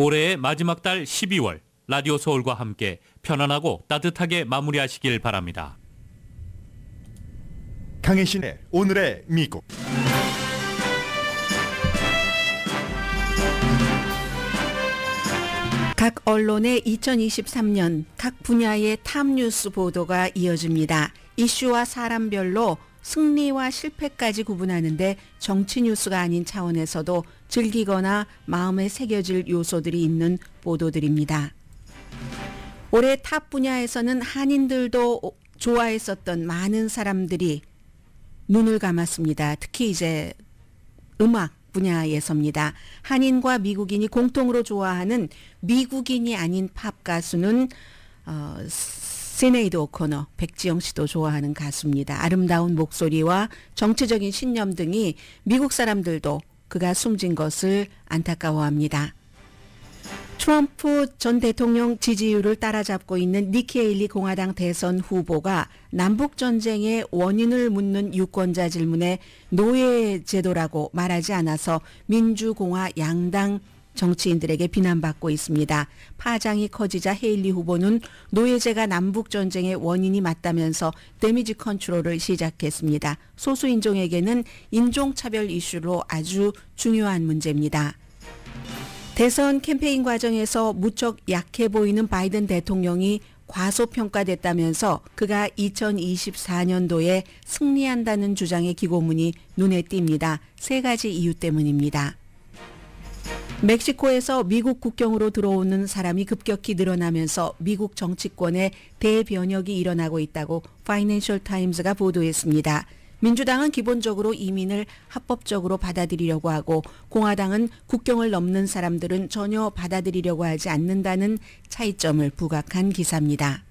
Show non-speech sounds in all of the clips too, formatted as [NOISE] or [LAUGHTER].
올해의 마지막 달 12월 라디오 서울과 함께 편안하고 따뜻하게 마무리하시길 바랍니다. 강혜신의 오늘의 미국. 각 언론의 2023년 각 분야의 탑뉴스 보도가 이어집니다. 이슈와 사람별로 승리와 실패까지 구분하는데 정치 뉴스가 아닌 차원에서도 즐기거나 마음에 새겨질 요소들이 있는 보도들입니다. 올해 탑 분야에서는 한인들도 좋아했었던 많은 사람들이 눈을 감았습니다. 특히 이제 음악 분야에서입니다. 한인과 미국인이 공통으로 좋아하는 미국인이 아닌 팝 가수는 어, 세네이드 오코너, 백지영 씨도 좋아하는 가수입니다. 아름다운 목소리와 정치적인 신념 등이 미국 사람들도 그가 숨진 것을 안타까워합니다. 트럼프 전 대통령 지지율을 따라잡고 있는 니키 에일리 공화당 대선 후보가 남북 전쟁의 원인을 묻는 유권자 질문에 노예 제도라고 말하지 않아서 민주공화 양당 정치인들에게 비난받고 있습니다. 파장이 커지자 헤일리 후보는 노예제가 남북 전쟁의 원인이 맞다면서 데미지 컨트롤을 시작했습니다. 소수인종에게는 인종차별 이슈로 아주 중요한 문제입니다. 대선 캠페인 과정에서 무척 약해 보이는 바이든 대통령이 과소평가됐다면서 그가 2024년도에 승리한다는 주장의 기고문이 눈에 띕니다. 세 가지 이유 때문입니다. 멕시코에서 미국 국경으로 들어오는 사람이 급격히 늘어나면서 미국 정치권에 대변혁이 일어나고 있다고 파이낸셜 타임즈가 보도했습니다. 민주당은 기본적으로 이민을 합법적으로 받아들이려고 하고 공화당은 국경을 넘는 사람들은 전혀 받아들이려고 하지 않는다는 차이점을 부각한 기사입니다.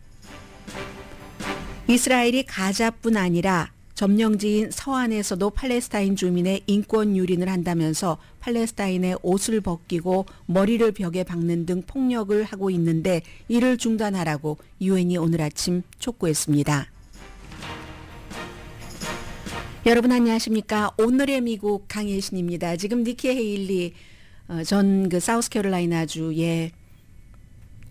이스라엘이 가자뿐 아니라 점령지인 서안에서도 팔레스타인 주민의 인권 유린을 한다면서 팔레스타인의 옷을 벗기고 머리를 벽에 박는 등 폭력을 하고 있는데 이를 중단하라고 유엔이 오늘 아침 촉구했습니다. 여러분 안녕하십니까? 오늘의 미국 강예신입니다. 지금 니키 헤일리 어, 전그 사우스캐롤라이나주의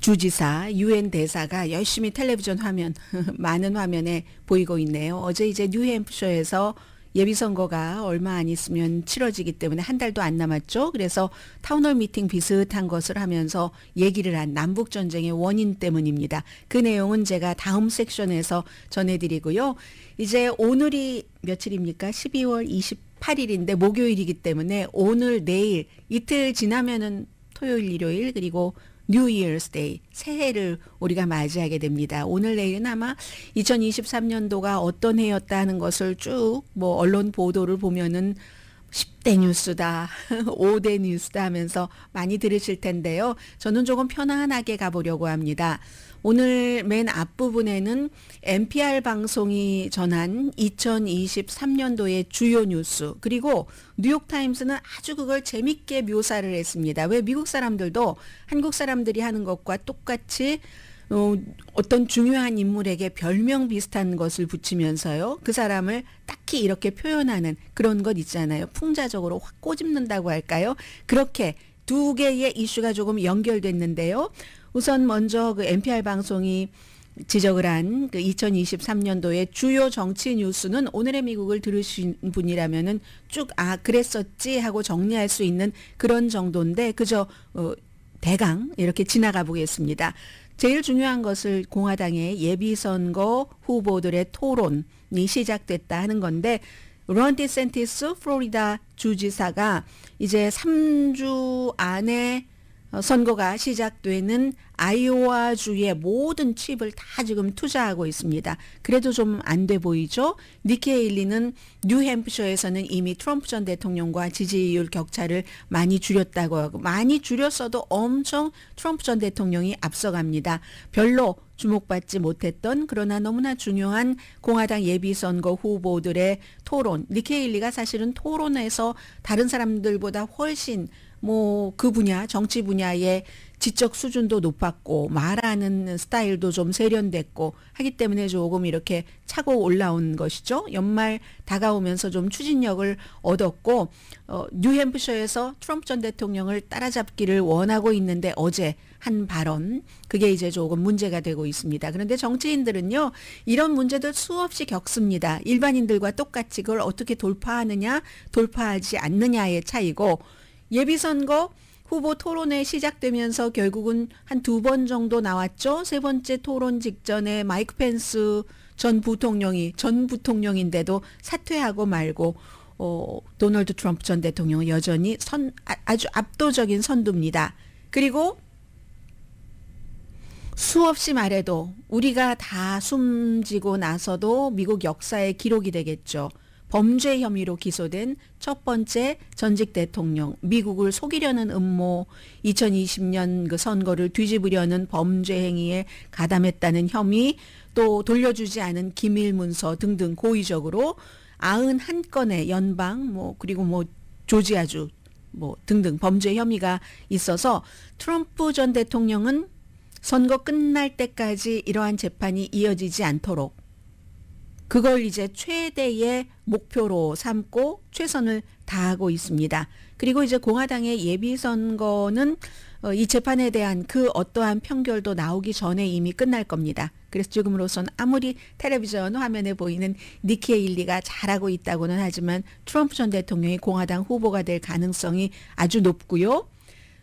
주지사, 유엔 대사가 열심히 텔레비전 화면, [LAUGHS] 많은 화면에 보이고 있네요. 어제 이제 뉴햄프셔에서 예비선거가 얼마 안 있으면 치러지기 때문에 한 달도 안 남았죠. 그래서 타운홀 미팅 비슷한 것을 하면서 얘기를 한 남북전쟁의 원인 때문입니다. 그 내용은 제가 다음 섹션에서 전해드리고요. 이제 오늘이 며칠입니까? 12월 28일인데 목요일이기 때문에 오늘, 내일, 이틀 지나면은 토요일, 일요일, 그리고 뉴 이어스 데이 새해를 우리가 맞이하게 됩니다. 오늘 내일은 아마 2023년도가 어떤 해였다 하는 것을 쭉 뭐 언론 보도를 보면은 10대 뉴스다, 5대 [LAUGHS] 뉴스다 하면서 많이 들으실 텐데요. 저는 조금 편안하게 가보려고 합니다. 오늘 맨 앞부분에는 NPR 방송이 전한 2023년도의 주요 뉴스 그리고 뉴욕타임스는 아주 그걸 재밌게 묘사를 했습니다. 왜 미국 사람들도 한국 사람들이 하는 것과 똑같이 어, 어떤 중요한 인물에게 별명 비슷한 것을 붙이면서요. 그 사람을 딱히 이렇게 표현하는 그런 것 있잖아요. 풍자적으로 확 꼬집는다고 할까요? 그렇게 두 개의 이슈가 조금 연결됐는데요. 우선 먼저 그 NPR 방송이 지적을 한 그 2023년도의 주요 정치 뉴스는 오늘의 미국을 들으신 분이라면은 쭉아 그랬었지 하고 정리할 수 있는 그런 정도인데 그저 어, 대강 이렇게 지나가 보겠습니다. 제일 중요한 것을 공화당의 예비선거 후보들의 토론이 시작됐다 하는 건데 런 디센티스 플로리다 주지사가 이제 3주 안에 어, 선거가 시작되는 아이오와주의 모든 칩을 다 지금 투자하고 있습니다. 그래도 좀 안 돼 보이죠? 니케일리는 뉴햄프셔에서는 이미 트럼프 전 대통령과 지지율 격차를 많이 줄였다고 하고 많이 줄였어도 엄청 트럼프 전 대통령이 앞서갑니다. 별로 주목받지 못했던 그러나 너무나 중요한 공화당 예비선거 후보들의 토론. 니케일리가 사실은 토론에서 다른 사람들보다 훨씬 뭐그 분야 정치 분야의 지적 수준도 높았고 말하는 스타일도 좀 세련됐고 하기 때문에 조금 이렇게 차고 올라온 것이죠. 연말 다가오면서 좀 추진력을 얻었고 어, 뉴햄프셔에서 트럼프 전 대통령을 따라잡기를 원하고 있는데 어제 한 발언 그게 이제 조금 문제가 되고 있습니다. 그런데 정치인들은요 이런 문제들 수없이 겪습니다. 일반인들과 똑같이 그걸 어떻게 돌파하느냐 돌파하지 않느냐의 차이고 예비선거 후보 토론회 시작되면서 결국은 한 두 번 정도 나왔죠. 세 번째 토론 직전에 마이크 펜스 전 부통령이 전 부통령인데도 사퇴하고 말고 어, 도널드 트럼프 전 대통령은 여전히 선 아, 아주 압도적인 선두입니다. 그리고 수없이 말해도 우리가 다 숨지고 나서도 미국 역사의 기록이 되겠죠. 범죄 혐의로 기소된 첫 번째 전직 대통령, 미국을 속이려는 음모, 2020년 그 선거를 뒤집으려는 범죄 행위에 가담했다는 혐의, 또 돌려주지 않은 기밀 문서 등등 고의적으로 91건의 연방 뭐 그리고 뭐 조지아주 뭐 등등 범죄 혐의가 있어서 트럼프 전 대통령은 선거 끝날 때까지 이러한 재판이 이어지지 않도록 그걸 이제 최대의 목표로 삼고 최선을 다하고 있습니다. 그리고 이제 공화당의 예비선거는 어, 이 재판에 대한 그 어떠한 평결도 나오기 전에 이미 끝날 겁니다. 그래서 지금으로선 아무리 텔레비전 화면에 보이는 니키 에일리가 잘하고 있다고는 하지만 트럼프 전 대통령이 공화당 후보가 될 가능성이 아주 높고요.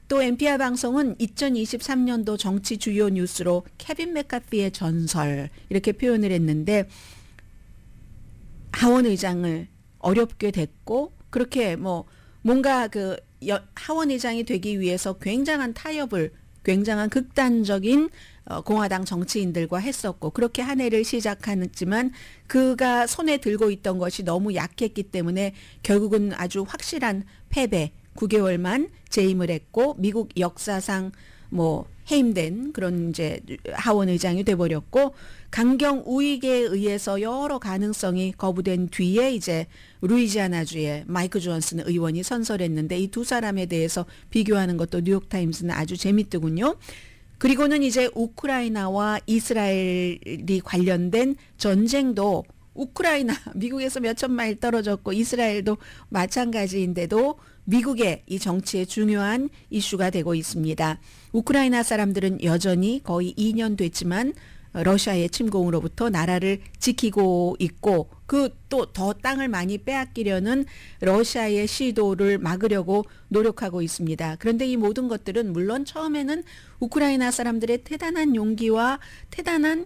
또 NPR 방송은 2023년도 정치 주요 뉴스로 케빈 맥카피의 전설 이렇게 표현을 했는데 하원 의장을 어렵게 됐고 그렇게 뭐 뭔가 그 하원 의장이 되기 위해서 굉장한 타협을 굉장한 극단적인 어, 공화당 정치인들과 했었고 그렇게 한 해를 시작했지만 그가 손에 들고 있던 것이 너무 약했기 때문에 결국은 아주 확실한 패배 9개월만 재임을 했고 미국 역사상 뭐 해임된 그런 이제 하원 의장이 돼버렸고 강경 우익에 의해서 여러 가능성이 거부된 뒤에 이제 루이지아나주의 마이크 존슨 의원이 선설했는데 이 두 사람에 대해서 비교하는 것도 뉴욕타임스는 아주 재밌더군요. 그리고는 이제 우크라이나와 이스라엘이 관련된 전쟁도 우크라이나 [LAUGHS] 미국에서 몇천 마일 떨어졌고 이스라엘도 마찬가지인데도 미국의 이 정치의 중요한 이슈가 되고 있습니다. 우크라이나 사람들은 여전히 거의 2년 됐지만 러시아의 침공으로부터 나라를 지키고 있고 그 또 더 땅을 많이 빼앗기려는 러시아의 시도를 막으려고 노력하고 있습니다. 그런데 이 모든 것들은 물론 처음에는 우크라이나 사람들의 대단한 용기와 대단한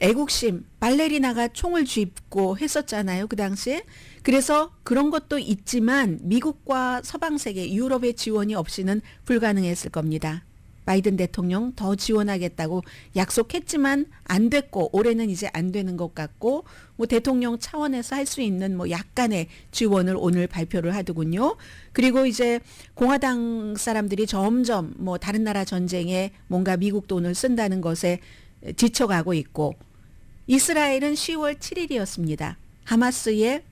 애국심, 발레리나가 총을 쥐고 했었잖아요. 그 당시에. 그래서 그런 것도 있지만 미국과 서방 세계 유럽의 지원이 없이는 불가능했을 겁니다. 바이든 대통령 더 지원하겠다고 약속했지만 안 됐고 올해는 이제 안 되는 것 같고 뭐 대통령 차원에서 할 수 있는 뭐 약간의 지원을 오늘 발표를 하더군요. 그리고 이제 공화당 사람들이 점점 뭐 다른 나라 전쟁에 뭔가 미국 돈을 쓴다는 것에 지쳐가고 있고 이스라엘은 10월 7일이었습니다. 하마스의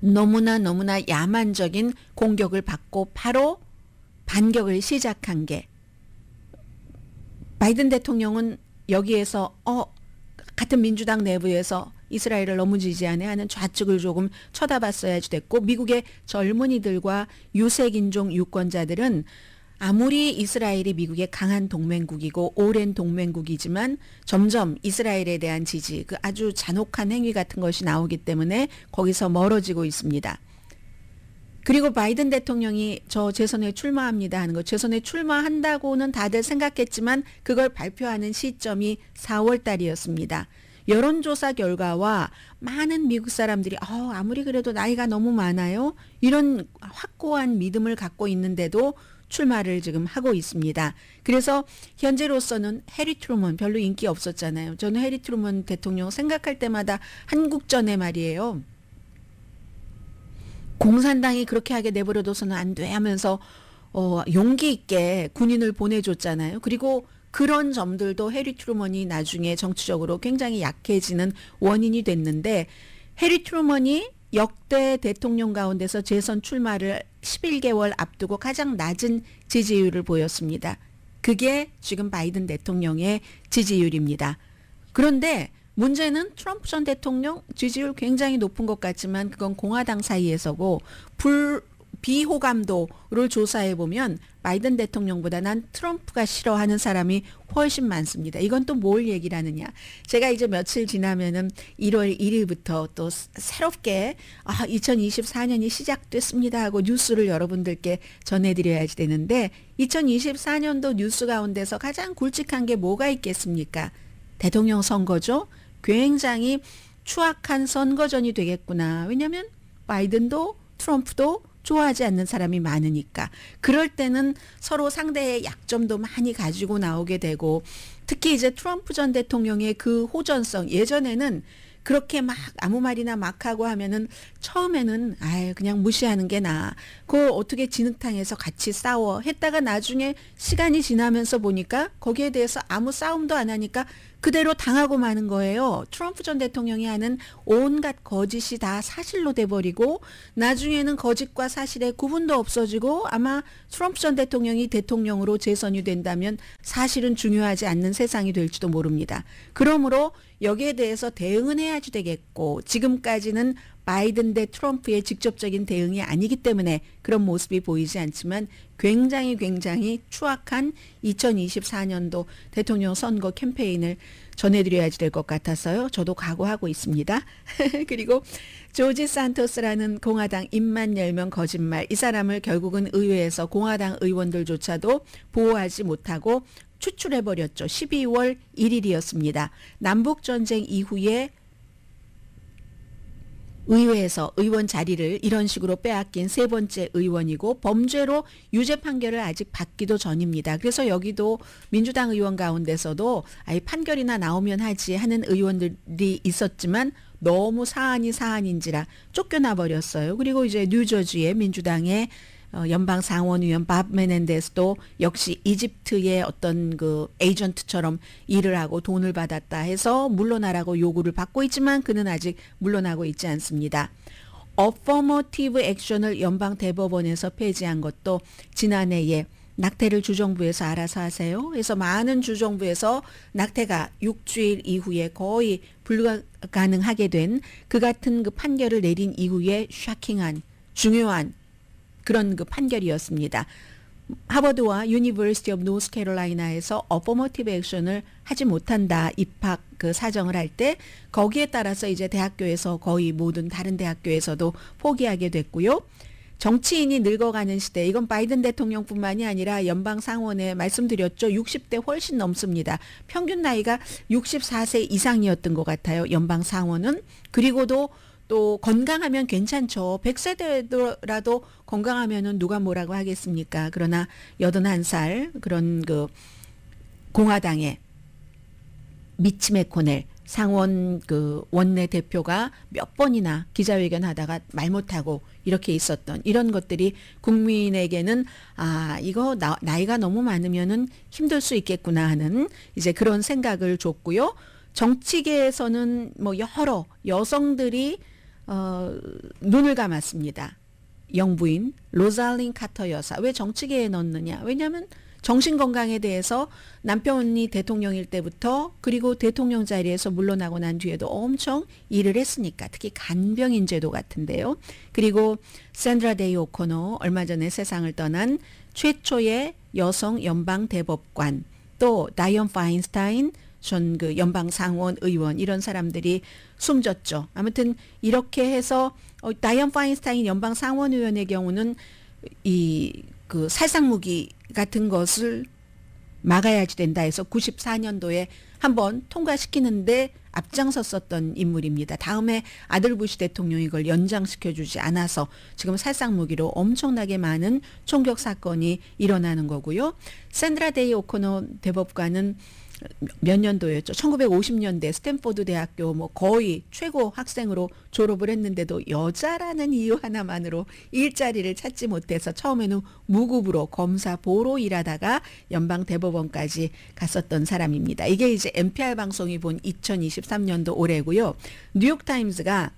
너무나 너무나 야만적인 공격을 받고 바로 반격을 시작한 게 바이든 대통령은 여기에서 어 같은 민주당 내부에서 이스라엘을 너무 지지하네 하는 좌측을 조금 쳐다봤어야지 됐고 미국의 젊은이들과 유색인종 유권자들은 아무리 이스라엘이 미국의 강한 동맹국이고 오랜 동맹국이지만 점점 이스라엘에 대한 지지, 그 아주 잔혹한 행위 같은 것이 나오기 때문에 거기서 멀어지고 있습니다. 그리고 바이든 대통령이 저 재선에 출마합니다 하는 거 재선에 출마한다고는 다들 생각했지만 그걸 발표하는 시점이 4월 달이었습니다. 여론조사 결과와 많은 미국 사람들이 어, 아무리 그래도 나이가 너무 많아요 이런 확고한 믿음을 갖고 있는데도 출마를 지금 하고 있습니다. 그래서 현재로서는 해리 트루먼 별로 인기 없었잖아요. 저는 해리 트루먼 대통령 생각할 때마다 한국전에 말이에요. 공산당이 그렇게 하게 내버려둬서는 안 돼 하면서 어, 용기 있게 군인을 보내줬잖아요. 그리고 그런 점들도 해리 트루먼이 나중에 정치적으로 굉장히 약해지는 원인이 됐는데 해리 트루먼이 역대 대통령 가운데서 재선 출마를 11개월 앞두고 가장 낮은 지지율을 보였습니다. 그게 지금 바이든 대통령의 지지율입니다. 그런데 문제는 트럼프 전 대통령 지지율 굉장히 높은 것 같지만 그건 공화당 사이에서고 불 비호감도를 조사해 보면 바이든 대통령보다 난 트럼프가 싫어하는 사람이 훨씬 많습니다. 이건 또 뭘 얘기라느냐. 제가 이제 며칠 지나면은 1월 1일부터 또 새롭게 아, 2024년이 시작됐습니다 하고 뉴스를 여러분들께 전해드려야지 되는데 2024년도 뉴스 가운데서 가장 굵직한 게 뭐가 있겠습니까? 대통령 선거죠. 굉장히 추악한 선거전이 되겠구나. 왜냐면 바이든도 트럼프도 좋아하지 않는 사람이 많으니까 그럴 때는 서로 상대의 약점도 많이 가지고 나오게 되고 특히 이제 트럼프 전 대통령의 그 호전성 예전에는 그렇게 막 아무 말이나 막 하고 하면은 처음에는 아예 그냥 무시하는 게 나아. 그 어떻게 진흙탕에서 같이 싸워 했다가 나중에 시간이 지나면서 보니까 거기에 대해서 아무 싸움도 안 하니까 그대로 당하고 마는 거예요. 트럼프 전 대통령이 하는 온갖 거짓이 다 사실로 돼버리고 나중에는 거짓과 사실의 구분도 없어지고 아마 트럼프 전 대통령이 대통령으로 재선이 된다면 사실은 중요하지 않는 세상이 될지도 모릅니다. 그러므로 여기에 대해서 대응은 해야지 되겠고 지금까지는 바이든 대 트럼프의 직접적인 대응이 아니기 때문에 그런 모습이 보이지 않지만 굉장히 굉장히 추악한 2024년도 대통령 선거 캠페인을 전해드려야지 될 것 같아서요. 저도 각오하고 있습니다. [LAUGHS] 그리고 조지 산토스라는 공화당 입만 열면 거짓말. 이 사람을 결국은 의회에서 공화당 의원들조차도 보호하지 못하고 추출해버렸죠. 12월 1일이었습니다. 남북전쟁 이후에 의회에서 의원 자리를 이런 식으로 빼앗긴 세 번째 의원이고 범죄로 유죄 판결을 아직 받기도 전입니다. 그래서 여기도 민주당 의원 가운데서도 아예 판결이나 나오면 하지 하는 의원들이 있었지만 너무 사안이 사안인지라 쫓겨나 버렸어요. 그리고 이제 뉴저지의 민주당의 어, 연방 상원의원 밥 메넨데스도 역시 이집트의 어떤 그 에이전트처럼 일을 하고 돈을 받았다 해서 물러나라고 요구를 받고 있지만 그는 아직 물러나고 있지 않습니다. 어퍼머티브 액션을 연방 대법원에서 폐지한 것도 지난해에 낙태를 주정부에서 알아서 하세요. 그래서 많은 주정부에서 낙태가 6주일 이후에 거의 불가능하게 된 그 같은 그 판결을 내린 이후에 샤킹한 중요한 그런 그 판결이었습니다. 하버드와 유니버시티 오브 노스캐롤라이나에서 어퍼머티브 액션을 하지 못한다 입학 그 사정을 할 때 거기에 따라서 이제 대학교에서 거의 모든 다른 대학교에서도 포기하게 됐고요. 정치인이 늙어가는 시대 이건 바이든 대통령뿐만이 아니라 연방 상원에 말씀드렸죠. 60대 훨씬 넘습니다. 평균 나이가 64세 이상이었던 것 같아요. 연방 상원은 그리고도 또 건강하면 괜찮죠. 100세 되더라도 건강하면은 누가 뭐라고 하겠습니까? 그러나 81살 그런 그 공화당의 미치 메코넬 상원 그 원내 대표가 몇 번이나 기자회견 하다가 말 못하고 이렇게 있었던 이런 것들이 국민에게는 아, 이거 나, 나이가 너무 많으면은 힘들 수 있겠구나 하는 이제 그런 생각을 줬고요. 정치계에서는 뭐 여러 여성들이 어, 눈을 감았습니다. 영부인 로잘린 카터 여사 왜 정치계에 넣느냐? 왜냐하면 정신 건강에 대해서 남편이 대통령일 때부터 그리고 대통령 자리에서 물러나고 난 뒤에도 엄청 일을 했으니까 특히 간병인 제도 같은데요. 그리고 샌드라 데이 오코노 얼마 전에 세상을 떠난 최초의 여성 연방 대법관 또 다이언 파인스타인 전그 연방 상원 의원 이런 사람들이 숨졌죠. 아무튼 이렇게 해서 어, 다이언 파인스타인 연방 상원 의원의 경우는 이 그 살상 무기 같은 것을 막아야지 된다 해서 94년도에 한번 통과시키는데 앞장섰었던 인물입니다. 다음에 아들 부시 대통령이 이걸 연장시켜주지 않아서 지금 살상무기로 엄청나게 많은 총격 사건이 일어나는 거고요. 샌드라 데이 오코노 대법관은 몇 년도였죠? 1950년대 스탠포드 대학교 뭐 거의 최고 학생으로 졸업을 했는데도 여자라는 이유 하나만으로 일자리를 찾지 못해서 처음에는 무급으로 검사 보로 일하다가 연방 대법원까지 갔었던 사람입니다. 이게 이제 NPR 방송이 본 2023년도 올해고요. 뉴욕 타임즈가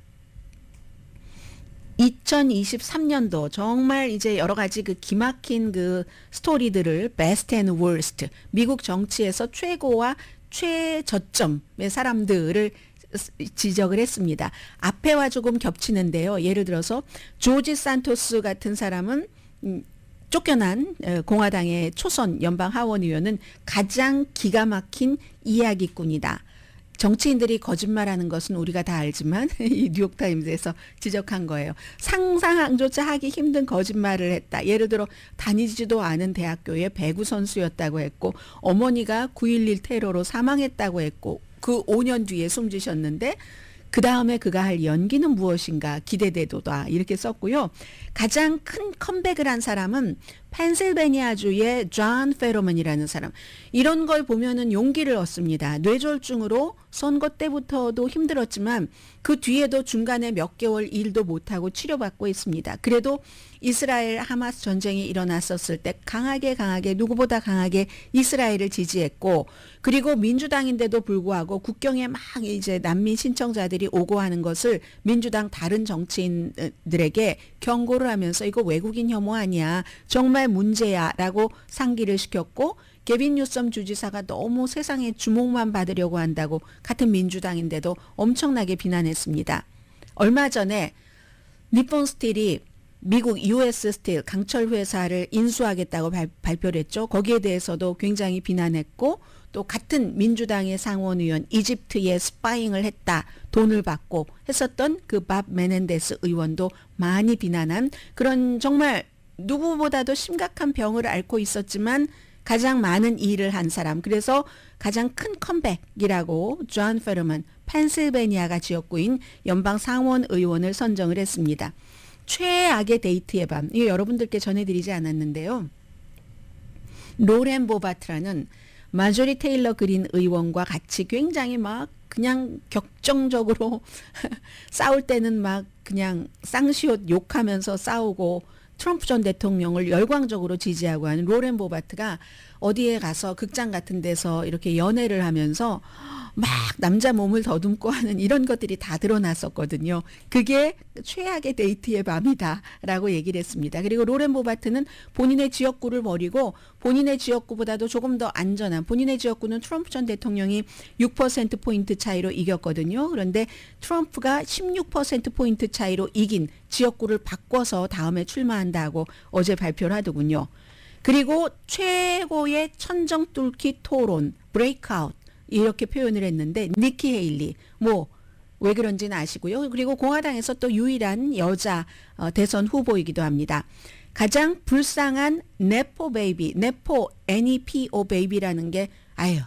2023년도 정말 이제 여러 가지 그 기막힌 그 스토리들을 베스트 앤 월스트 미국 정치에서 최고와 최저점의 사람들을 지적을 했습니다. 앞에와 조금 겹치는데요. 예를 들어서 조지 산토스 같은 사람은 음, 쫓겨난 공화당의 초선 연방 하원 의원은 가장 기가 막힌 이야기꾼이다. 정치인들이 거짓말하는 것은 우리가 다 알지만 [LAUGHS] 이 뉴욕타임즈에서 지적한 거예요. 상상조차 하기 힘든 거짓말을 했다. 예를 들어 다니지도 않은 대학교의 배구 선수였다고 했고 어머니가 9.11 테러로 사망했다고 했고 그 5년 뒤에 숨지셨는데 그 다음에 그가 할 연기는 무엇인가 기대되도다 이렇게 썼고요. 가장 큰 컴백을 한 사람은 펜실베니아주의 존 페로먼이라는 사람. 이런 걸 보면은 용기를 얻습니다. 뇌졸중으로 선거 때부터도 힘들었지만 그 뒤에도 중간에 몇 개월 일도 못하고 치료받고 있습니다. 그래도 이스라엘 하마스 전쟁이 일어났었을 때 강하게 강하게 누구보다 강하게 이스라엘을 지지했고 그리고 민주당인데도 불구하고 국경에 막 이제 난민 신청자들이 오고 하는 것을 민주당 다른 정치인들에게 경고를 하면서 이거 외국인 혐오 아니야. 정말 정말 문제야라고 상기를 시켰고 개빈 뉴섬 주지사가 너무 세상의 주목만 받으려고 한다고 같은 민주당인데도 엄청나게 비난했습니다. 얼마 전에 니폰 스틸이 미국 US 스틸 강철 회사를 인수하겠다고 발, 발표를 했죠. 거기에 대해서도 굉장히 비난했고 또 같은 민주당의 상원 의원 이집트에 스파잉을 했다. 돈을 받고 했었던 그 밥 메넨데스 의원도 많이 비난한 그런 정말 누구보다도 심각한 병을 앓고 있었지만 가장 많은 일을 한 사람. 그래서 가장 큰 컴백이라고 존 페르먼 펜실베니아가 지역구인 연방 상원 의원을 선정을 했습니다. 최악의 데이트의 밤. 이거 여러분들께 전해드리지 않았는데요. 로렌 보바트라는 마조리 테일러 그린 의원과 같이 굉장히 막 그냥 격정적으로 [LAUGHS] 싸울 때는 막 그냥 쌍시옷 욕하면서 싸우고 트럼프 전 대통령을 열광적으로 지지하고 하는 로렌 보바트가 어디에 가서 극장 같은 데서 이렇게 연애를 하면서 막 남자 몸을 더듬고 하는 이런 것들이 다 드러났었거든요. 그게 최악의 데이트의 밤이다라고 얘기를 했습니다. 그리고 로렌 보바트는 본인의 지역구를 버리고 본인의 지역구보다도 조금 더 안전한 본인의 지역구는 트럼프 전 대통령이 6% 포인트 차이로 이겼거든요. 그런데 트럼프가 16% 포인트 차이로 이긴 지역구를 바꿔서 다음에 출마하는 한다고 어제 발표를 하더군요. 그리고 최고의 천정 뚫기 토론, 브레이크아웃 이렇게 표현을 했는데 니키 헤일리 뭐 왜 그런지는 아시고요. 그리고 공화당에서 또 유일한 여자 어, 대선 후보이기도 합니다. 가장 불쌍한 네포 베이비, 네포 NEPO 베이비라는 e 게 아유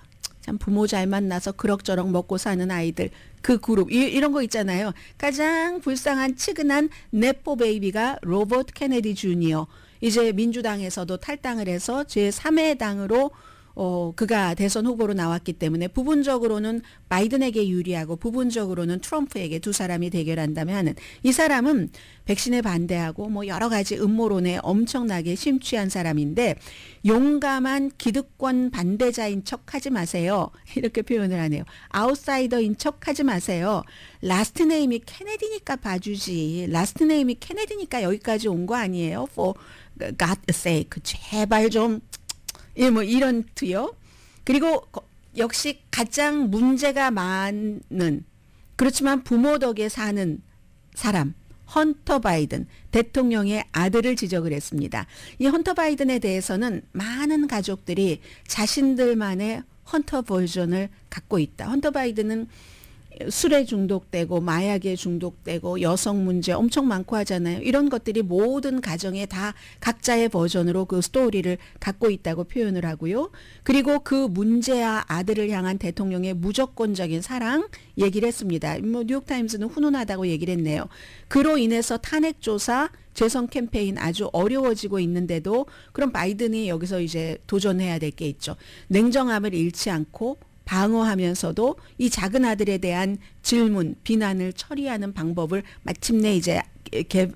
참 부모 잘 만나서 그럭저럭 먹고 사는 아이들 그 그룹 이, 이 런거 있잖아요. 가장 불쌍한 측은한 네포 베이비가 로버트 케네디 주니어 이제 민주당에서도 탈당을 해서 제3의 당으로 어, 그가 대선 후보로 나왔기 때문에 부분적으로는 바이든에게 유리하고 부분적으로는 트럼프에게 두 사람이 대결한다면 하는 이 사람은 백신에 반대하고 뭐 여러 가지 음모론에 엄청나게 심취한 사람인데 용감한 기득권 반대자인 척 하지 마세요. [LAUGHS] 이렇게 표현을 하네요. 아웃사이더인 척 하지 마세요. 라스트 네임이 케네디니까 봐주지. 라스트 네임이 케네디니까 여기까지 온 거 아니에요? For God's sake. 제발 좀 예, 뭐 이런 투요. 그리고 역시 가장 문제가 많은 그렇지만 부모 덕에 사는 사람 헌터 바이든 대통령의 아들을 지적을 했습니다. 이 헌터 바이든에 대해서는 많은 가족들이 자신들만의 헌터 버전을 갖고 있다. 헌터 바이든은 술에 중독되고 마약에 중독되고 여성 문제 엄청 많고 하잖아요. 이런 것들이 모든 가정에 다 각자의 버전으로 그 스토리를 갖고 있다고 표현을 하고요. 그리고 그 문제와 아들을 향한 대통령의 무조건적인 사랑 얘기를 했습니다. 뭐 뉴욕타임스는 훈훈하다고 얘기를 했네요. 그로 인해서 탄핵 조사 재선 캠페인 아주 어려워지고 있는데도 그럼 바이든이 여기서 이제 도전해야 될 게 있죠. 냉정함을 잃지 않고 방어하면서도 이 작은 아들에 대한 질문, 비난을 처리하는 방법을 마침내 이제 개,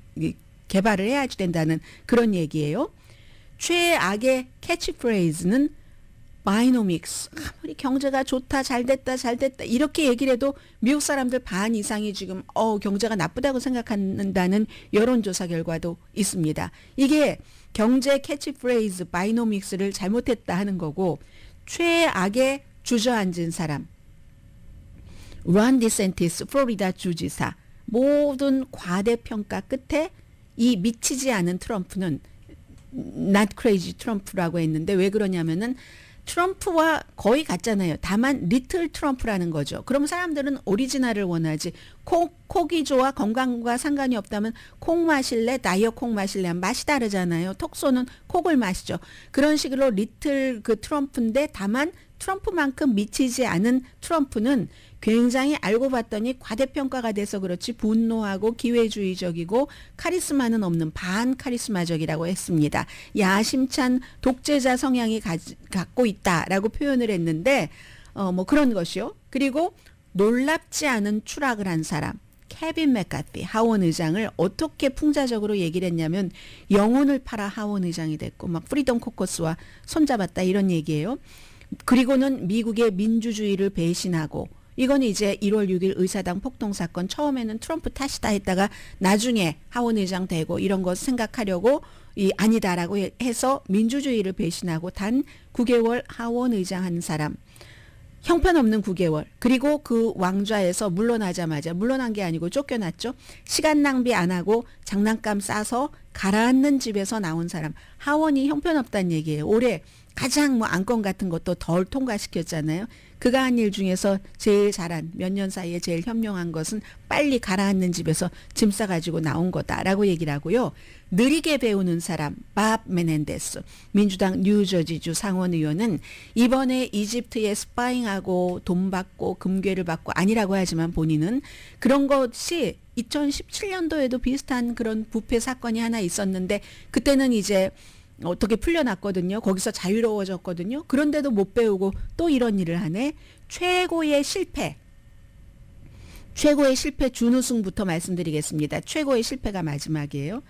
개발을 해야지 된다는 그런 얘기예요. 최악의 캐치프레이즈는 마이노믹스. 아무리 경제가 좋다, 잘 됐다, 잘 됐다. 이렇게 얘기를 해도 미국 사람들 반 이상이 지금, 어, 경제가 나쁘다고 생각한다는 여론조사 결과도 있습니다. 이게 경제 캐치프레이즈 마이노믹스를 잘못했다 하는 거고, 최악의 주저앉은 사람. 런 디센티스 플로리다 주지사 모든 과대평가 끝에 이 미치지 않은 트럼프는 not crazy 트럼프라고 했는데 왜 그러냐면은 트럼프와 거의 같잖아요. 다만 리틀 트럼프라는 거죠. 그럼 사람들은 오리지널을 원하지 콕 코기조와 건강과 상관이 없다면 콩 마실래 다이어 콩 마실래 하면 맛이 다르잖아요. 톡소는 콕을 마시죠. 그런 식으로 리틀 그 트럼프인데 다만 트럼프만큼 미치지 않은 트럼프는 굉장히 알고 봤더니 과대평가가 돼서 그렇지 분노하고 기회주의적이고 카리스마는 없는 반 카리스마적이라고 했습니다. 야심찬 독재자 성향이 가, 갖고 있다라고 표현을 했는데 어뭐 그런 것이요. 그리고 놀랍지 않은 추락을 한 사람. 케빈 맥카피 하원 의장을 어떻게 풍자적으로 얘기를 했냐면 영혼을 팔아 하원 의장이 됐고 막 프리덤 코커스와 손잡았다 이런 얘기예요. 그리고는 미국의 민주주의를 배신하고 이건 이제 1월 6일 의사당 폭동 사건 처음에는 트럼프 탓이다 했다가 나중에 하원 의장 되고 이런 거 생각하려고 이 아니다라고 해서 민주주의를 배신하고 단 9개월 하원 의장 한 사람 형편없는 9개월 그리고 그 왕좌에서 물러나자마자 물러난 게 아니고 쫓겨났죠. 시간 낭비 안 하고 장난감 싸서 가라앉는 집에서 나온 사람 하원이 형편없다는 얘기예요. 올해 가장 뭐 안건 같은 것도 덜 통과시켰잖아요. 그가 한 일 중에서 제일 잘한 몇 년 사이에 제일 현명한 것은 빨리 가라앉는 집에서 짐 싸가지고 나온 거다라고 얘기를 하고요. 느리게 배우는 사람 밥 메넨데스 민주당 뉴저지주 상원 의원은 이번에 이집트에 스파잉하고 돈 받고 금괴를 받고 아니라고 하지만 본인은 그런 것이 2017년도에도 비슷한 그런 부패 사건이 하나 있었는데 그때는 이제 어떻게 풀려났거든요. 거기서 자유로워졌거든요. 그런데도 못 배우고 또 이런 일을 하네. 최고의 실패. 최고의 실패 준우승부터 말씀드리겠습니다. 최고의 실패가 마지막이에요.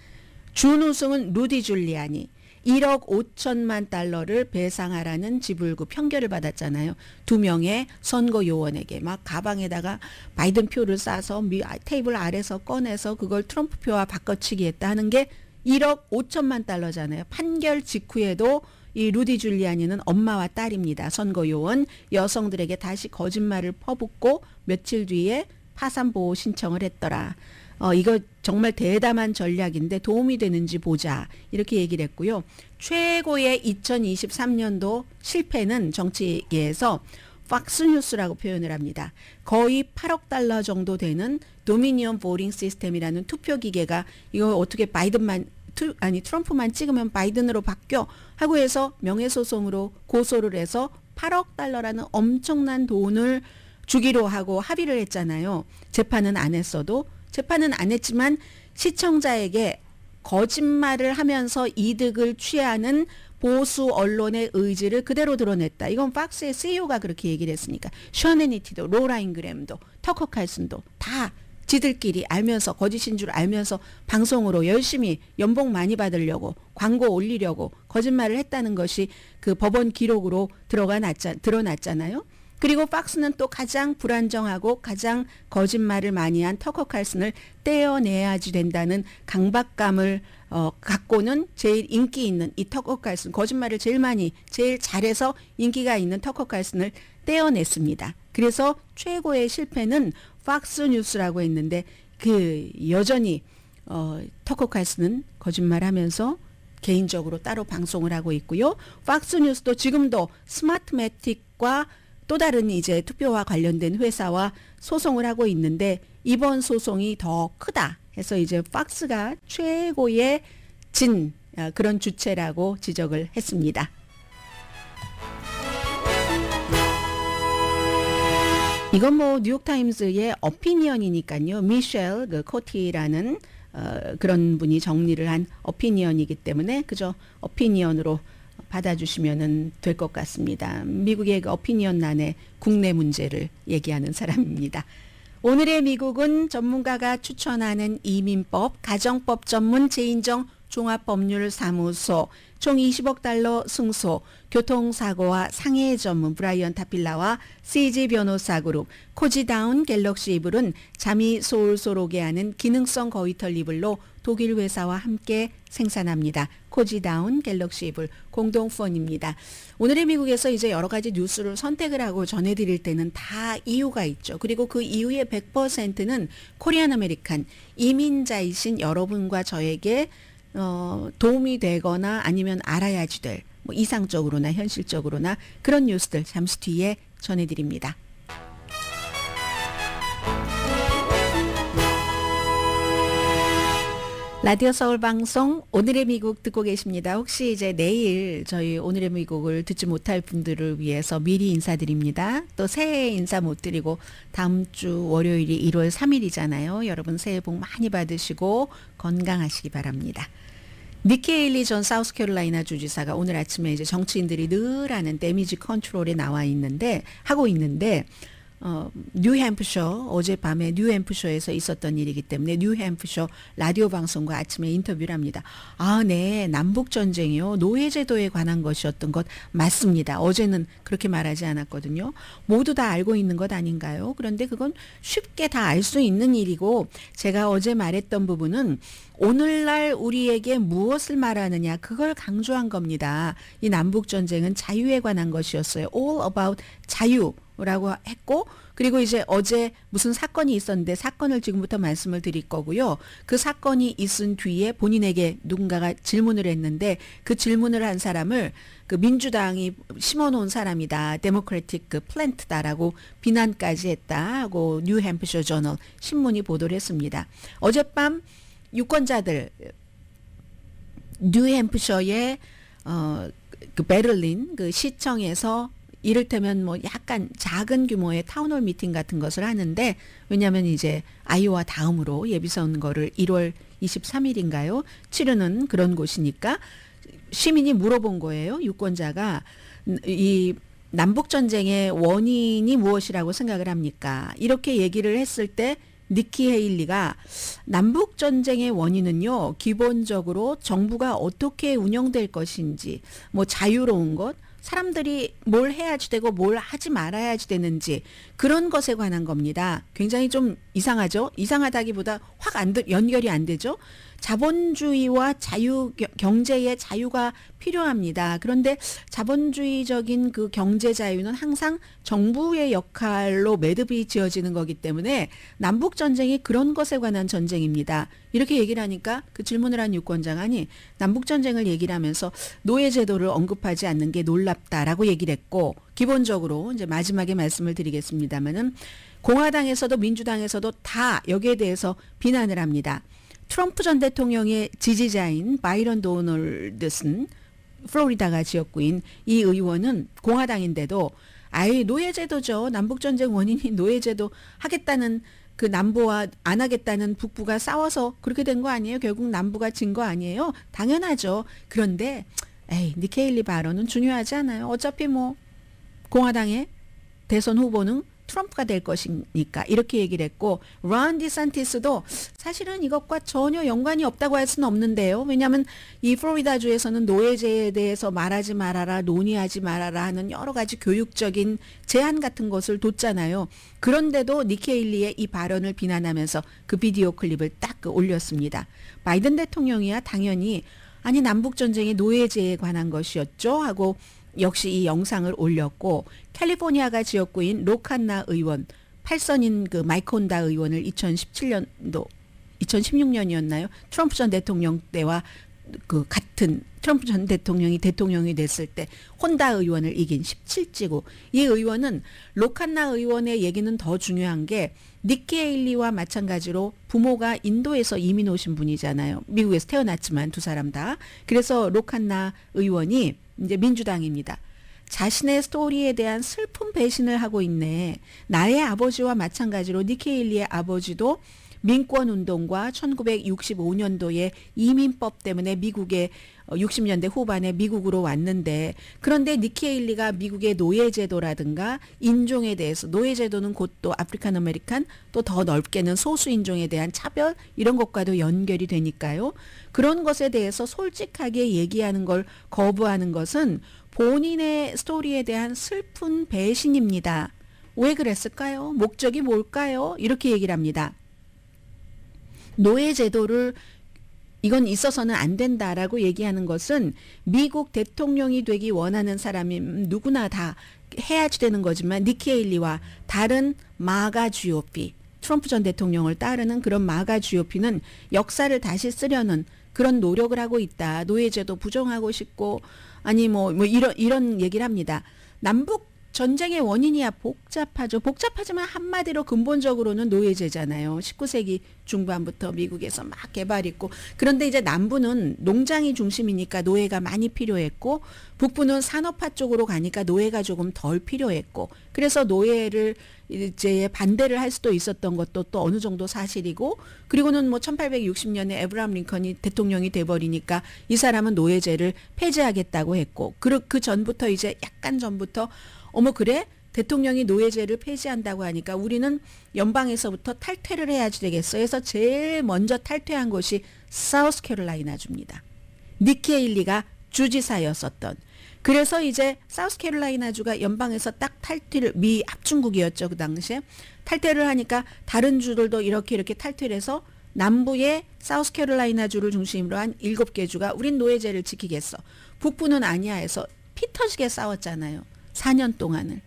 준우승은 루디 줄리안이 1억 5천만 달러를 배상하라는 지불구 평결을 받았잖아요. 두 명의 선거 요원에게 막 가방에다가 바이든 표를 싸서 미 테이블 아래서 꺼내서 그걸 트럼프 표와 바꿔치기 했다 하는 게 1억 5천만 달러잖아요. 판결 직후에도 이 루디 줄리아니는 엄마와 딸입니다. 선거 요원 여성들에게 다시 거짓말을 퍼붓고 며칠 뒤에 파산 보호 신청을 했더라. 어, 이거 정말 대담한 전략인데 도움이 되는지 보자. 이렇게 얘기를 했고요. 최고의 2023년도 실패는 정치계에서 팍스뉴스라고 표현을 합니다. 거의 8억 달러 정도 되는 도미니언 보링 시스템이라는 투표 기계가 이거 어떻게 바이든만 트, 아니 트럼프만 찍으면 바이든으로 바뀌어 하고 해서 명예소송으로 고소를 해서 8억 달러라는 엄청난 돈을 주기로 하고 합의를 했잖아요. 재판은 안 했어도 재판은 안 했지만 시청자에게 거짓말을 하면서 이득을 취하는 보수 언론의 의지를 그대로 드러냈다. 이건 팍스의 CEO가 그렇게 얘기를 했으니까. 셔네니티도, 로라 인그램도, 터커 칼슨도 다 지들끼리 알면서 거짓인 줄 알면서 방송으로 열심히 연봉 많이 받으려고 광고 올리려고 거짓말을 했다는 것이 그 법원 기록으로 들어가 났자, 드러났잖아요. 그리고 박스는 또 가장 불안정하고 가장 거짓말을 많이 한 터커 칼슨을 떼어내야지 된다는 강박감을 어, 갖고는 제일 인기 있는 이 터커 칼슨 거짓말을 제일 많이 제일 잘해서 인기가 있는 터커 칼슨을 떼어냈습니다. 그래서 최고의 실패는 팍스 뉴스라고 했는데 그 여전히 어, 터커 칼슨은 거짓말하면서 개인적으로 따로 방송을 하고 있고요. 팍스 뉴스도 지금도 스마트매틱과 또 다른 이제 투표와 관련된 회사와 소송을 하고 있는데 이번 소송이 더 크다 해서 이제 팍스가 최고의 진 아, 그런 주체라고 지적을 했습니다. 이건 뭐 뉴욕타임스의 어피니언이니까요. 미셸 그 코티라는 어, 그런 분이 정리를 한 어피니언이기 때문에 그저 어피니언으로 받아주시면 될 것 같습니다. 미국의 어피니언란의 그 국내 문제를 얘기하는 사람입니다. 오늘의 미국은 전문가가 추천하는 이민법, 가정법 전문 재인정 종합법률사무소, 총 20억 달러 승소, 교통사고와 상해 전문 브라이언 타필라와 CG 변호사 그룹, 코지다운 갤럭시 이블은 잠이 소울소록게 하는 기능성 거위털 이블로 독일 회사와 함께 생산합니다. 코지다운 갤럭시블 공동펀입니다. 오늘의 미국에서 이제 여러 가지 뉴스를 선택을 하고 전해드릴 때는 다 이유가 있죠. 그리고 그 이유의 100%는 코리안 아메리칸 이민자이신 여러분과 저에게 어, 도움이 되거나 아니면 알아야지 될뭐 이상적으로나 현실적으로나 그런 뉴스들 잠시 뒤에 전해드립니다. 라디오 서울 방송 오늘의 미국 듣고 계십니다. 혹시 이제 내일 저희 오늘의 미국을 듣지 못할 분들을 위해서 미리 인사드립니다. 또 새해 인사 못 드리고 다음 주 월요일이 1월 3일이잖아요. 여러분 새해 복 많이 받으시고 건강하시기 바랍니다. 니케일리 전 사우스캐롤라이나 주지사가 오늘 아침에 이제 정치인들이 늘 하는 데미지 컨트롤에 나와 있는데 하고 있는데 어, 뉴햄프셔 어젯밤에 뉴햄프셔에서 있었던 일이기 때문에 뉴햄프셔 라디오 방송과 아침에 인터뷰를 합니다. 아, 네. 남북 전쟁이요. 노예 제도에 관한 것이었던 것 맞습니다. 어제는 그렇게 말하지 않았거든요. 모두 다 알고 있는 것 아닌가요? 그런데 그건 쉽게 다 알 수 있는 일이고 제가 어제 말했던 부분은 오늘날 우리에게 무엇을 말하느냐 그걸 강조한 겁니다. 이 남북 전쟁은 자유에 관한 것이었어요. All about 자유. 라고 했고 그리고 이제 어제 무슨 사건이 있었는데 사건을 지금부터 말씀을 드릴 거고요. 그 사건이 있은 뒤에 본인에게 누군가가 질문을 했는데 그 질문을 한 사람을 그 민주당이 심어놓은 사람이다. 데모크래틱 그 플랜트다라고 비난까지 했다고 뉴햄프셔 저널 신문이 보도를 했습니다. 어젯밤 유권자들 뉴햄프셔의 어, 그 베를린 그 시청에서 이를테면 뭐 약간 작은 규모의 타운홀 미팅 같은 것을 하는데 왜냐하면 이제 아이오와 다음으로 예비선거를 1월 23일인가요? 치르는 그런 곳이니까 시민이 물어본 거예요. 유권자가 이 남북 전쟁의 원인이 무엇이라고 생각을 합니까? 이렇게 얘기를 했을 때 니키 헤일리가 남북 전쟁의 원인은요 기본적으로 정부가 어떻게 운영될 것인지 뭐 자유로운 것 사람들이 뭘 해야지 되고 뭘 하지 말아야지 되는지 그런 것에 관한 겁니다. 굉장히 좀 이상하죠? 이상하다기보다 확안 연결이 안 되죠? 자본주의와 자유 경제의 자유가 필요합니다. 그런데 자본주의적인 그 경제 자유는 항상 정부의 역할로 매듭이 지어지는 거기 때문에 남북 전쟁이 그런 것에 관한 전쟁입니다. 이렇게 얘기를 하니까 그 질문을 한 유권자가 아니 남북 전쟁을 얘기를 하면서 노예 제도를 언급하지 않는 게 놀랍다라고 얘기를 했고 기본적으로 이제 마지막에 말씀을 드리겠습니다만은 공화당에서도 민주당에서도 다 여기에 대해서 비난을 합니다. 트럼프 전 대통령의 지지자인 바이런 도널드슨 플로리다가 지역구인 이 의원은 공화당인데도 아예 노예제도죠. 남북전쟁 원인이 노예제도 하겠다는 그 남부와 안 하겠다는 북부가 싸워서 그렇게 된 거 아니에요? 결국 남부가 진 거 아니에요? 당연하죠. 그런데 에이 니케일리 발언은 중요하지 않아요. 어차피 뭐 공화당의 대선 후보는 트럼프가 될 것이니까 이렇게 얘기를 했고 런 디산티스도 사실은 이것과 전혀 연관이 없다고 할 수는 없는데요. 왜냐하면 이 플로리다 주에서는 노예제에 대해서 말하지 말아라, 논의하지 말아라 하는 여러 가지 교육적인 제한 같은 것을 뒀잖아요. 그런데도 니케일리의 이 발언을 비난하면서 그 비디오 클립을 딱 올렸습니다. 바이든 대통령이야 당연히 아니 남북 전쟁의 노예제에 관한 것이었죠 하고 역시 이 영상을 올렸고 캘리포니아가 지역구인 로칸나 의원, 팔선인 그 마이콘다 의원을 2017년도 2016년이었나요? 트럼프 전 대통령 때와 그 같은 트럼프 전 대통령이 대통령이 됐을 때 혼다 의원을 이긴 17지구 이 의원은 로칸나 의원의 얘기는 더 중요한 게 니키 에일리와 마찬가지로 부모가 인도에서 이민 오신 분이잖아요. 미국에서 태어났지만 두 사람 다. 그래서 로칸나 의원이 이제 민주당입니다. 자신의 스토리에 대한 슬픈 배신을 하고 있네. 나의 아버지와 마찬가지로 니케일리의 아버지도 민권운동과 1965년도에 이민법 때문에 미국에 60년대 어, 후반에 미국으로 왔는데 그런데 니키에일리가 미국의 노예제도라든가 인종에 대해서 노예제도는 곧 또 아프리칸 아메리칸 또 더 넓게는 소수인종에 대한 차별 이런 것과도 연결이 되니까요. 그런 것에 대해서 솔직하게 얘기하는 걸 거부하는 것은 본인의 스토리에 대한 슬픈 배신입니다. 왜 그랬을까요? 목적이 뭘까요? 이렇게 얘기를 합니다. 노예 제도를 이건 있어서는 안 된다라고 얘기하는 것은 미국 대통령이 되기 원하는 사람이 누구나 다 해야지 되는 거지만 니키에일리와 다른 마가 GOP 트럼프 전 대통령을 따르는 그런 마가 GOP는 역사를 다시 쓰려는 그런 노력을 하고 있다. 노예제도 부정하고 싶고 아니 뭐뭐 뭐 이런 이런 얘기를 합니다. 남북 전쟁의 원인이야 복잡하죠. 복잡하지만 한마디로 근본적으로는 노예제잖아요. 19세기 중반부터 미국에서 막 개발했고 그런데 이제 남부는 농장이 중심이니까 노예가 많이 필요했고 북부는 산업화 쪽으로 가니까 노예가 조금 덜 필요했고 그래서 노예를 이제 반대를 할 수도 있었던 것도 또 어느 정도 사실이고 그리고는 뭐 1860년에 에브라함 링컨이 대통령이 돼버리니까 이 사람은 노예제를 폐지하겠다고 했고 그, 그 전부터 이제 약간 전부터 어머 그래? 대통령이 노예제를 폐지한다고 하니까 우리는 연방에서부터 탈퇴를 해야지 되겠어. 그래서 제일 먼저 탈퇴한 곳이 사우스캐롤라이나 주입니다. 니키 에일리가 주지사였었던. 그래서 이제 사우스캐롤라이나 주가 연방에서 딱 탈퇴를 미 합중국이었죠 그 당시에 탈퇴를 하니까 다른 주들도 이렇게 이렇게 탈퇴를 해서 남부의 사우스캐롤라이나 주를 중심으로 한 일곱 개 주가 우린 노예제를 지키겠어. 북부는 아니야해서 피터지게 싸웠잖아요. 4년 동안을.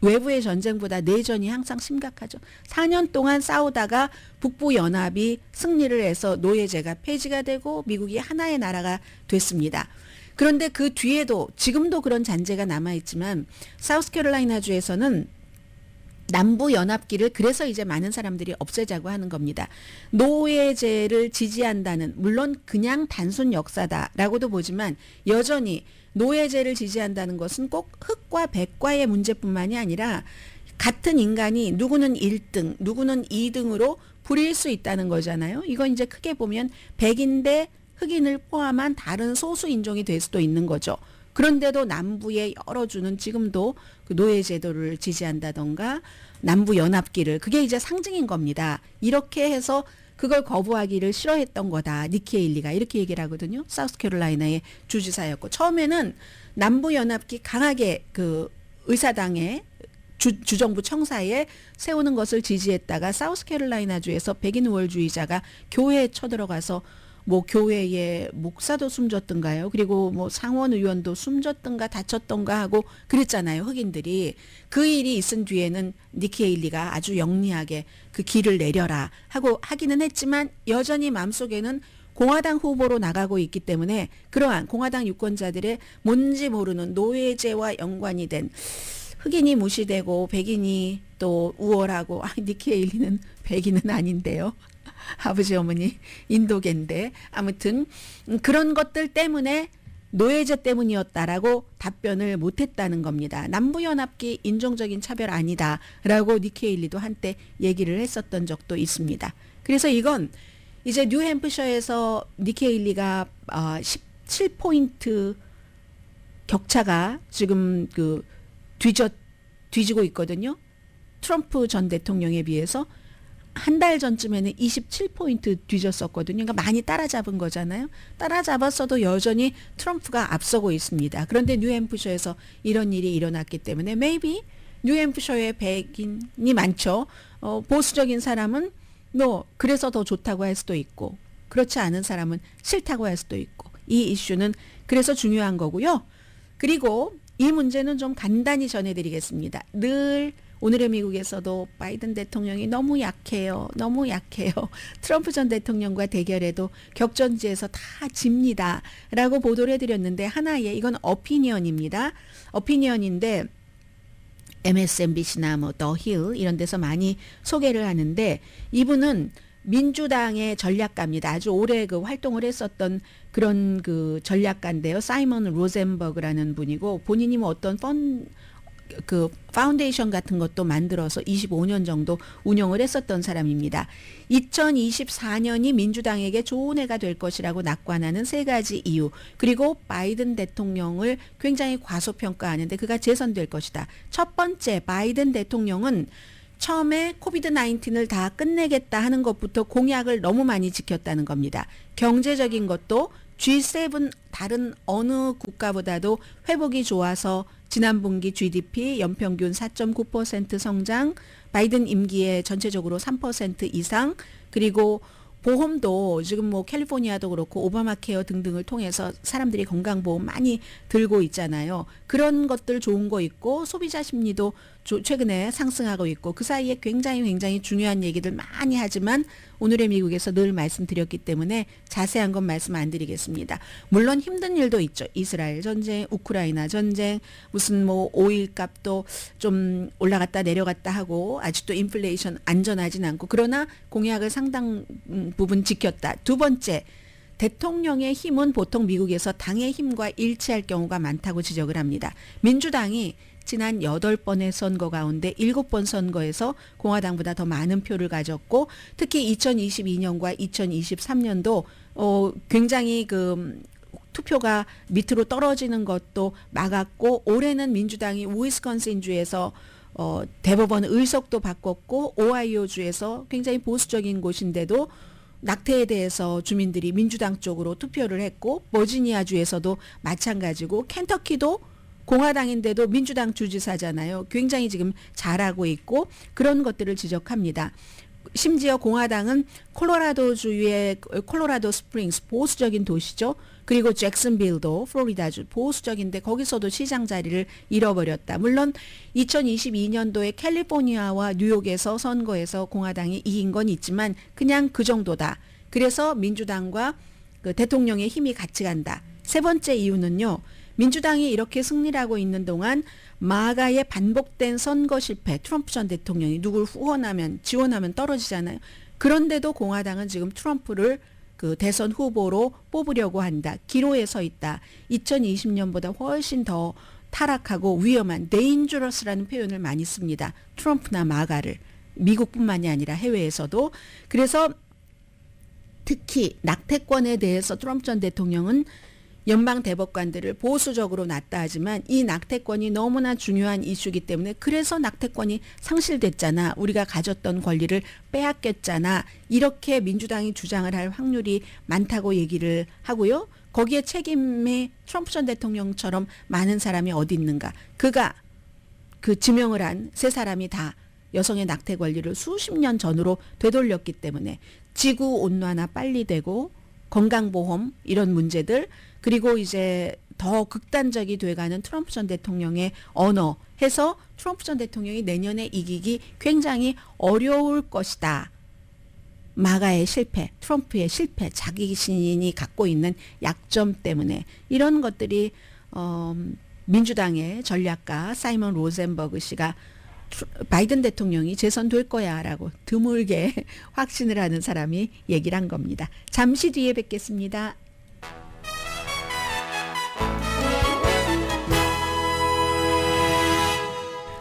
외부의 전쟁보다 내전이 항상 심각하죠. 4년 동안 싸우다가 북부 연합이 승리를 해서 노예제가 폐지가 되고 미국이 하나의 나라가 됐습니다. 그런데 그 뒤에도 지금도 그런 잔재가 남아 있지만 사우스캐롤라이나 주에서는 남부 연합기를 그래서 이제 많은 사람들이 없애자고 하는 겁니다. 노예제를 지지한다는 물론 그냥 단순 역사다라고도 보지만 여전히 노예제를 지지한다는 것은 꼭 흑과 백과의 문제뿐만이 아니라 같은 인간이 누구는 1등, 누구는 2등으로 부릴 수 있다는 거잖아요. 이건 이제 크게 보면 백인데 흑인을 포함한 다른 소수 인종이 될 수도 있는 거죠. 그런데도 남부의 여러 주는 지금도 그 노예 제도를 지지한다던가 남부 연합기를 그게 이제 상징인 겁니다. 이렇게 해서 그걸 거부하기를 싫어했던 거다. 니키 에일리가 이렇게 얘기를 하거든요. 사우스캐롤라이나의 주지사였고 처음에는 남부 연합기 강하게 그 의사당에 주, 주정부 청사에 세우는 것을 지지했다가 사우스캐롤라이나주에서 백인 우월주의자가 교회에 쳐들어가서 뭐교회에 목사도 숨졌던가요? 그리고 뭐 상원 의원도 숨졌던가 다쳤던가 하고 그랬잖아요. 흑인들이 그 일이 있은 뒤에는 니키 에일리가 아주 영리하게 그 길을 내려라 하고 하기는 했지만 여전히 마음속에는 공화당 후보로 나가고 있기 때문에 그러한 공화당 유권자들의 뭔지 모르는 노예제와 연관이 된 흑인이 무시되고 백인이 또 우월하고 아, 니키 에일리는 백인은 아닌데요. 아버지 어머니 인도계인데 아무튼 음, 그런 것들 때문에 노예제 때문이었다라고 답변을 못했다는 겁니다. 남부연합기 인종적인 차별 아니다라고 니케일리도 한때 얘기를 했었던 적도 있습니다. 그래서 이건 이제 뉴햄프셔에서 니케일리가 어, 17포인트 격차가 지금 그 뒤져 뒤지고 있거든요. 트럼프 전 대통령에 비해서 한달 전쯤에는 27포인트 뒤졌었거든요. 그러니까 많이 따라잡은 거잖아요. 따라잡았어도 여전히 트럼프가 앞서고 있습니다. 그런데 뉴햄프셔에서 이런 일이 일어났기 때문에 maybe 뉴햄프셔에 백인이 많죠. 어, 보수적인 사람은 뭐 그래서 더 좋다고 할 수도 있고 그렇지 않은 사람은 싫다고 할 수도 있고 이 이슈는 그래서 중요한 거고요. 그리고 이 문제는 좀 간단히 전해드리겠습니다. 늘 오늘의 미국에서도 바이든 대통령이 너무 약해요. 너무 약해요. [LAUGHS] 트럼프 전 대통령과 대결해도 격전지에서 다 집니다. 라고 보도를 해드렸는데 하나의 이건 어피니언입니다. 어피니언인데 MSNBC나 뭐 더힐 이런 데서 많이 소개를 하는데 이분은 민주당의 전략가입니다. 아주 오래 그 활동을 했었던 그런 그 전략가인데요. 사이먼 로젠버그라는 분이고 본인이 뭐 어떤 펀그 파운데이션 같은 것도 만들어서 25년 정도 운영을 했었던 사람입니다. 2024년이 민주당에게 좋은 해가 될 것이라고 낙관하는 세 가지 이유. 그리고 바이든 대통령을 굉장히 과소평가하는데 그가 재선될 것이다. 첫 번째, 바이든 대통령은 처음에 코비드 19을 다 끝내겠다 하는 것부터 공약을 너무 많이 지켰다는 겁니다. 경제적인 것도 G7 다른 어느 국가보다도 회복이 좋아서 지난 분기 GDP 연평균 4.9% 성장, 바이든 임기에 전체적으로 3% 이상, 그리고 보험도 지금 뭐 캘리포니아도 그렇고 오바마 케어 등등을 통해서 사람들이 건강보험 많이 들고 있잖아요. 그런 것들 좋은 거 있고 소비자 심리도 최근에 상승하고 있고 그 사이에 굉장히 굉장히 중요한 얘기들 많이 하지만 오늘의 미국에서 늘 말씀드렸기 때문에 자세한 건 말씀 안 드리겠습니다. 물론 힘든 일도 있죠. 이스라엘 전쟁, 우크라이나 전쟁, 무슨 뭐 오일 값도 좀 올라갔다 내려갔다 하고 아직도 인플레이션 안전하진 않고 그러나 공약을 상당 부분 지켰다. 두 번째 대통령의 힘은 보통 미국에서 당의 힘과 일치할 경우가 많다고 지적을 합니다. 민주당이 지난 8번의 선거 가운데 7번 선거에서 공화당보다 더 많은 표를 가졌고 특히 2022년과 2023년도 어 굉장히 그 투표가 밑으로 떨어지는 것도 막았고 올해는 민주당이 우이스컨신주에서 어, 대법원 의석도 바꿨고 오하이오주에서 굉장히 보수적인 곳인데도 낙태에 대해서 주민들이 민주당 쪽으로 투표를 했고 버지니아주에서도 마찬가지고 켄터키도 공화당인데도 민주당 주지사잖아요. 굉장히 지금 잘하고 있고 그런 것들을 지적합니다. 심지어 공화당은 콜로라도 주의 콜로라도 스프링스 보수적인 도시죠. 그리고 잭슨빌도 플로리다주 보수적인데 거기서도 시장 자리를 잃어버렸다. 물론 2022년도에 캘리포니아와 뉴욕에서 선거에서 공화당이 이긴 건 있지만 그냥 그 정도다. 그래서 민주당과 그 대통령의 힘이 같이 간다. 세 번째 이유는요. 민주당이 이렇게 승리하고 있는 동안 마가의 반복된 선거 실패, 트럼프 전 대통령이 누굴 후원하면 지원하면 떨어지잖아요. 그런데도 공화당은 지금 트럼프를 그 대선 후보로 뽑으려고 한다. 기로에 서 있다. 2020년보다 훨씬 더 타락하고 위험한 데인저러스라는 표현을 많이 씁니다. 트럼프나 마가를 미국뿐만이 아니라 해외에서도 그래서 특히 낙태권에 대해서 트럼프 전 대통령은 연방 대법관들을 보수적으로 놨다 하지만 이 낙태권이 너무나 중요한 이슈이기 때문에 그래서 낙태권이 상실됐잖아. 우리가 가졌던 권리를 빼앗겼잖아. 이렇게 민주당이 주장을 할 확률이 많다고 얘기를 하고요. 거기에 책임의 트럼프 전 대통령처럼 많은 사람이 어디 있는가. 그가 그 지명을 한 세 사람이 다 여성의 낙태 권리를 수십 년 전으로 되돌렸기 때문에 지구 온난화 빨리 되고 건강보험 이런 문제들 그리고 이제 더 극단적이 돼가는 트럼프 전 대통령의 언어 해서 트럼프 전 대통령이 내년에 이기기 굉장히 어려울 것이다. 마가의 실패, 트럼프의 실패, 자기 신인이 갖고 있는 약점 때문에 이런 것들이 어, 민주당의 전략가 사이먼 로젠버그 씨가 바이든 대통령이 재선될 거야라고 드물게 [LAUGHS] 확신을 하는 사람이 얘기를 한 겁니다. 잠시 뒤에 뵙겠습니다.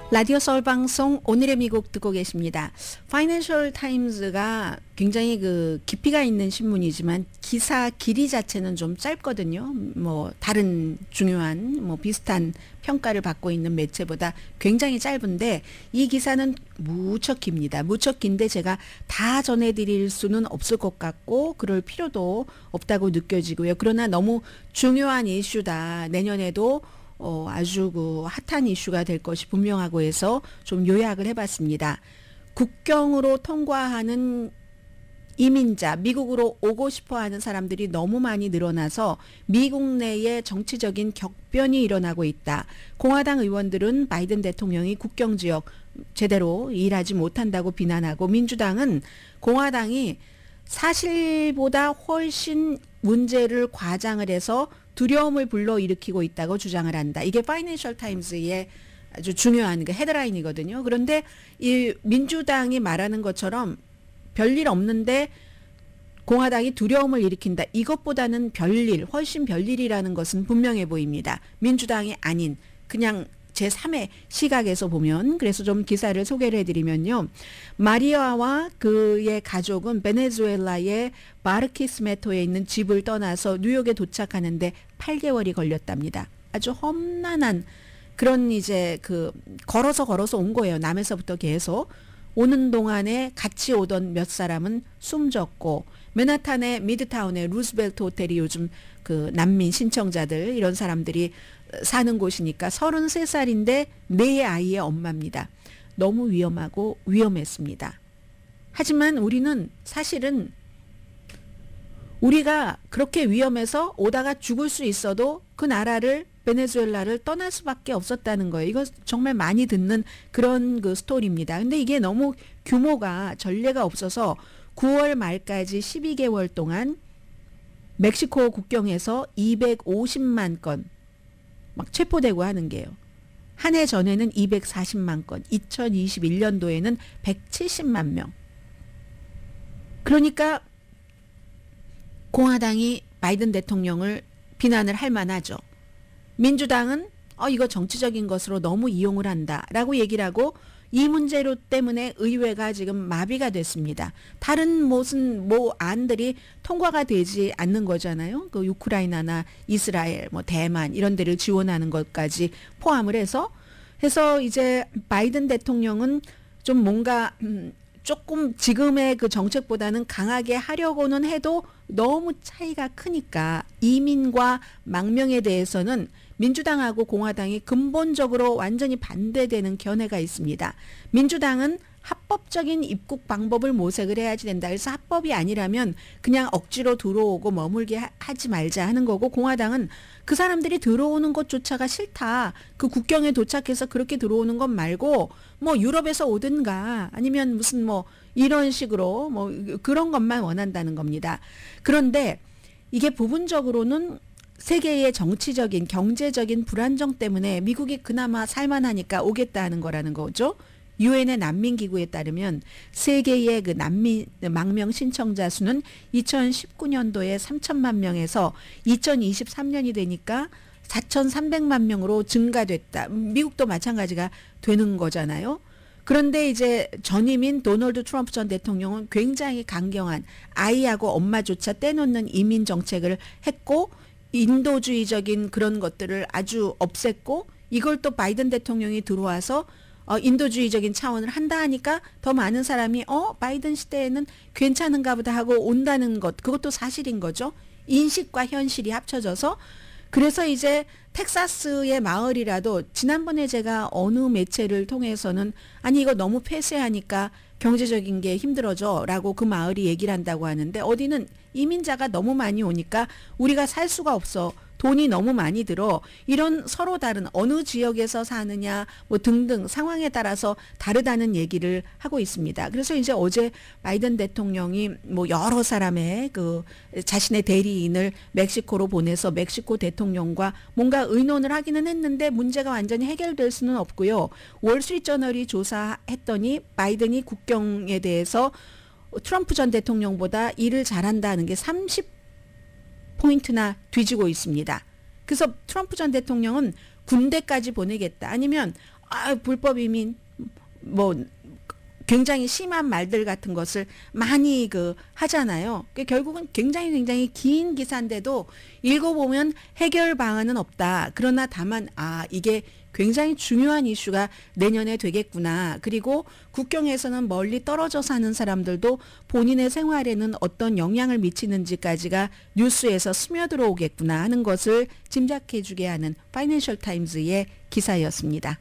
라디오 서울 방송 오늘의 미국 듣고 계십니다. 파이낸셜 타임즈가 굉장히 그 깊이가 있는 신문이지만 기사 길이 자체는 좀 짧거든요. 뭐 다른 중요한 뭐 비슷한 평가를 받고 있는 매체보다 굉장히 짧은데 이 기사는 무척 깁니다. 무척 긴데 제가 다 전해드릴 수는 없을 것 같고 그럴 필요도 없다고 느껴지고요. 그러나 너무 중요한 이슈다. 내년에도 어, 아주 그 핫한 이슈가 될 것이 분명하고 해서 좀 요약을 해봤습니다. 국경으로 통과하는 이민자, 미국으로 오고 싶어 하는 사람들이 너무 많이 늘어나서 미국 내에 정치적인 격변이 일어나고 있다. 공화당 의원들은 바이든 대통령이 국경 지역 제대로 일하지 못한다고 비난하고 민주당은 공화당이 사실보다 훨씬 문제를 과장을 해서 두려움을 불러일으키고 있다고 주장을 한다. 이게 파이낸셜 타임즈의 아주 중요한 그 헤드라인이거든요. 그런데 이 민주당이 말하는 것처럼 별일 없는데 공화당이 두려움을 일으킨다. 이것보다는 별일, 훨씬 별일이라는 것은 분명해 보입니다. 민주당이 아닌 그냥 제3의 시각에서 보면 그래서 좀 기사를 소개를 해드리면요. 마리아와 그의 가족은 베네수엘라의 바르키스메토에 있는 집을 떠나서 뉴욕에 도착하는데 8개월이 걸렸답니다. 아주 험난한 그런 이제 그 걸어서 걸어서 온 거예요. 남에서부터 계속. 오는 동안에 같이 오던 몇 사람은 숨졌고 맨하탄의 미드타운의 루스벨트 호텔이 요즘 그 난민 신청자들 이런 사람들이 사는 곳이니까 33살인데 내 아이의 엄마입니다. 너무 위험하고 위험했습니다. 하지만 우리는 사실은 우리가 그렇게 위험해서 오다가 죽을 수 있어도 그 나라를 베네수엘라를 떠날 수밖에 없었다는 거예요. 이거 정말 많이 듣는 그런 그 스토리입니다. 근데 이게 너무 규모가 전례가 없어서 9월 말까지 12개월 동안 멕시코 국경에서 250만 건막 체포되고 하는 게요. 한 해 전에는 240만 건, 2021년도에는 170만 명. 그러니까 공화당이 바이든 대통령을 비난을 할 만하죠. 민주당은 어 이거 정치적인 것으로 너무 이용을 한다라고 얘기를 하고 이 문제로 때문에 의회가 지금 마비가 됐습니다. 다른 무슨 모 안들이 통과가 되지 않는 거잖아요. 그 우크라이나나 이스라엘, 뭐 대만 이런 데를 지원하는 것까지 포함을 해서 해서 이제 바이든 대통령은 좀 뭔가 음, 조금 지금의 그 정책보다는 강하게 하려고는 해도 너무 차이가 크니까 이민과 망명에 대해서는 민주당하고 공화당이 근본적으로 완전히 반대되는 견해가 있습니다. 민주당은 합법적인 입국 방법을 모색을 해야지 된다. 그래서 합법이 아니라면 그냥 억지로 들어오고 머물게 하지 말자 하는 거고 공화당은 그 사람들이 들어오는 것조차가 싫다. 그 국경에 도착해서 그렇게 들어오는 것 말고 뭐 유럽에서 오든가 아니면 무슨 뭐 이런 식으로 뭐 그런 것만 원한다는 겁니다. 그런데 이게 부분적으로는 세계의 정치적인 경제적인 불안정 때문에 미국이 그나마 살만하니까 오겠다 하는 거라는 거죠. 유엔의 난민 기구에 따르면 세계의 그 난민 망명 신청자 수는 2019년도에 3천만 명에서 2023년이 되니까 4,300만 명으로 증가됐다. 음, 미국도 마찬가지가 되는 거잖아요. 그런데 이제 전임인 도널드 트럼프 전 대통령은 굉장히 강경한 아이하고 엄마조차 떼놓는 이민 정책을 했고 인도주의적인 그런 것들을 아주 없앴고 이걸 또 바이든 대통령이 들어와서 어, 인도주의적인 차원을 한다 하니까 더 많은 사람이 어 바이든 시대에는 괜찮은가 보다 하고 온다는 것 그것도 사실인 거죠. 인식과 현실이 합쳐져서 그래서 이제 텍사스의 마을이라도 지난번에 제가 어느 매체를 통해서는 아니 이거 너무 폐쇄하니까 경제적인 게 힘들어져라고 그 마을이 얘기를 한다고 하는데 어디는 이민자가 너무 많이 오니까 우리가 살 수가 없어 돈이 너무 많이 들어 이런 서로 다른 어느 지역에서 사느냐 뭐 등등 상황에 따라서 다르다는 얘기를 하고 있습니다. 그래서 이제 어제 바이든 대통령이 뭐 여러 사람의 그 자신의 대리인을 멕시코로 보내서 멕시코 대통령과 뭔가 의논을 하기는 했는데 문제가 완전히 해결될 수는 없고요. 월스트리트저널이 조사했더니 바이든이 국경에 대해서 트럼프 전 대통령보다 일을 잘한다는 게 30. 포인트나 뒤지고 있습니다. 그래서 트럼프 전 대통령은 군대까지 보내겠다. 아니면 아, 불법 이민 뭐 굉장히 심한 말들 같은 것을 많이 그 하잖아요. 그 결국은 굉장히 굉장히 긴 기사인데도 읽어보면 해결 방안은 없다. 그러나 다만 아 이게 굉장히 중요한 이슈가 내년에 되겠구나. 그리고 국경에서는 멀리 떨어져 사는 사람들도 본인의 생활에는 어떤 영향을 미치는지까지가 뉴스에서 스며들어오겠구나 하는 것을 짐작해 주게 하는 파이낸셜 타임즈의 기사였습니다.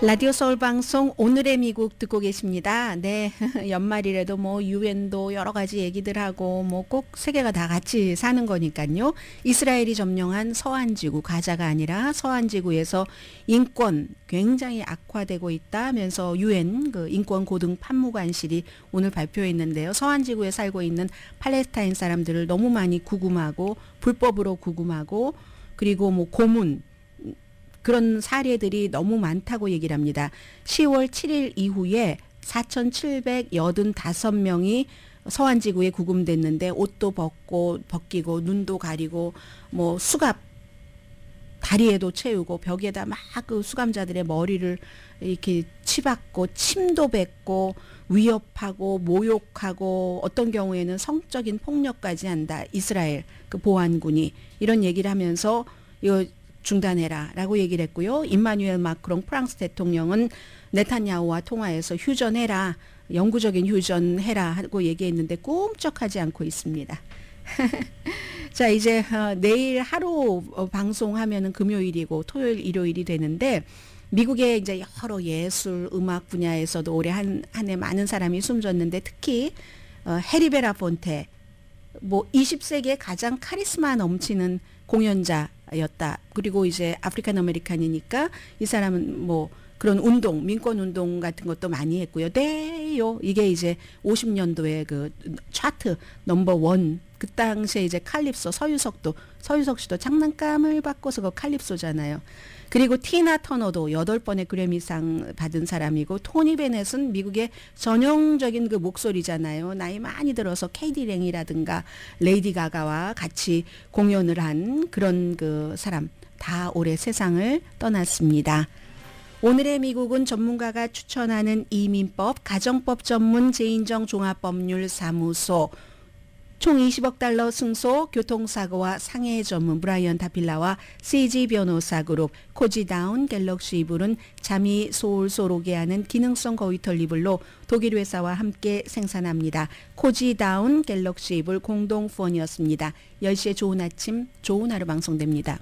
라디오 서울 방송 오늘의 미국 듣고 계십니다. 네. [LAUGHS] 연말이라도 뭐 유엔도 여러 가지 얘기들 하고 뭐 꼭 세계가 다 같이 사는 거니까요. 이스라엘이 점령한 서한 지구 가자가 아니라 서한 지구에서 인권 굉장히 악화되고 있다면서 유엔 그 인권 고등 판무관실이 오늘 발표했는데요. 서한 지구에 살고 있는 팔레스타인 사람들을 너무 많이 구금하고 불법으로 구금하고 그리고 뭐 고문 그런 사례들이 너무 많다고 얘기를 합니다. 10월 7일 이후에 4,785명이 서한 지구에 구금됐는데 옷도 벗고 벗기고 눈도 가리고 뭐 수갑 다리에도 채우고 벽에다 막 그 수감자들의 머리를 이렇게 치받고 침도 뱉고 위협하고 모욕하고 어떤 경우에는 성적인 폭력까지 한다. 이스라엘 그 보안군이 이런 얘기를 하면서 이거 중단해라라고 얘기를 했고요. 임마누엘 마크롱 프랑스 대통령은 네타냐후와 통화해서 휴전해라, 영구적인 휴전해라 하고 얘기했는데 꿈쩍하지 않고 있습니다. [LAUGHS] 자, 이제 어, 내일 하루 어, 방송하면은 금요일이고 토요일, 일요일이 되는데 미국의 이제 여러 예술, 음악 분야에서도 올해 한한해 많은 사람이 숨졌는데 특히 어, 해리베라 본테 뭐 20세기에 가장 카리스마 넘치는 공연자 였다. 그리고 이제 아프리칸 아메리칸이니까 이 사람은 뭐 그런 운동, 민권 운동 같은 것도 많이 했고요. 대요 이게 이제 50년도에 그 차트 넘버 원. 그 당시에 이제 칼립소 서유석도 서유석 씨도 장난감을 바꿔서 그 칼립소잖아요. 그리고 티나 터너도 여덟 번의 그래미상 받은 사람이고 토니 베넷은 미국의 전형적인 그 목소리잖아요. 나이 많이 들어서 케이디 랭이라든가 레이디 가가와 같이 공연을 한 그런 그 사람 다 올해 세상을 떠났습니다. 오늘의 미국은 전문가가 추천하는 이민법, 가정법 전문 재인정 종합법률 사무소 총 20억 달러 승소 교통사고와 상해 전문 브라이언 타필라와 CG 변호사 그룹 코지다운 갤럭시 이불은 잠이 소울솔 오게 하는 기능성 거위털 이불로 독일 회사와 함께 생산합니다. 코지다운 갤럭시 이불 공동 후원이었습니다. 10시에 좋은 아침 좋은 하루 방송됩니다.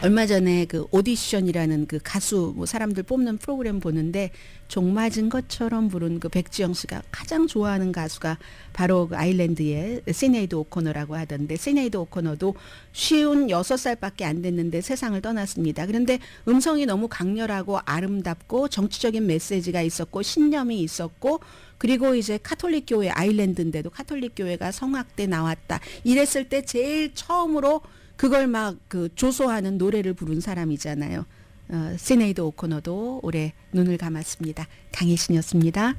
얼마 전에 그 오디션이라는 그 가수 뭐 사람들 뽑는 프로그램 보는데 종 맞은 것처럼 부른 그 백지영 씨가 가장 좋아하는 가수가 바로 그 아일랜드의 세네이드 오코너라고 하던데 세네이드 오코너도 쉬운 여섯 살밖에안 됐는데 세상을 떠났습니다. 그런데 음성이 너무 강렬하고 아름답고 정치적인 메시지가 있었고 신념이 있었고 그리고 이제 카톨릭 교회 아일랜드인데도 카톨릭 교회가 성악대 나왔다. 이랬을 때 제일 처음으로 그걸 막 그 조소하는 노래를 부른 사람이잖아요. 어, 시네이드 오코너도 올해 눈을 감았습니다. 강혜신이었습니다.